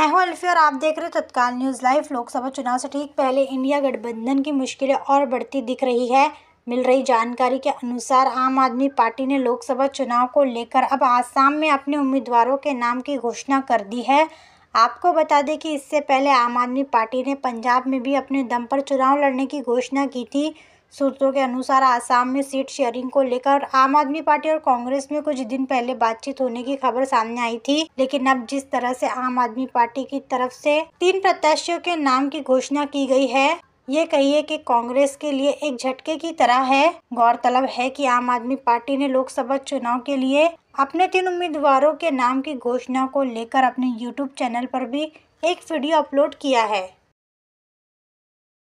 मैं हूं अल्फी और आप देख रहे हो तत्काल न्यूज़ लाइव लोकसभा चुनाव से ठीक पहले इंडिया गठबंधन की मुश्किलें और बढ़ती दिख रही है मिल रही जानकारी के अनुसार आम आदमी पार्टी ने लोकसभा चुनाव को लेकर अब आसाम में अपने उम्मीदवारों के नाम की घोषणा कर दी है आपको बता दें कि इससे पहले आम आदमी पार्टी ने पंजाब में भी अपने दम पर चुनाव लड़ने की घोषणा की थी सूत्रों के अनुसार आसाम में सीट शेयरिंग को लेकर आम आदमी पार्टी और कांग्रेस में कुछ दिन पहले बातचीत होने की खबर सामने आई थी लेकिन अब जिस तरह से आम आदमी पार्टी की तरफ से तीन प्रत्याशियों के नाम की घोषणा की गई है ये कहिए कि कांग्रेस के लिए एक झटके की तरह है गौरतलब है कि आम आदमी पार्टी ने लोकसभा चुनाव के लिए अपने तीन उम्मीदवारों के नाम की घोषणा को लेकर अपने यूट्यूब चैनल पर भी एक वीडियो अपलोड किया है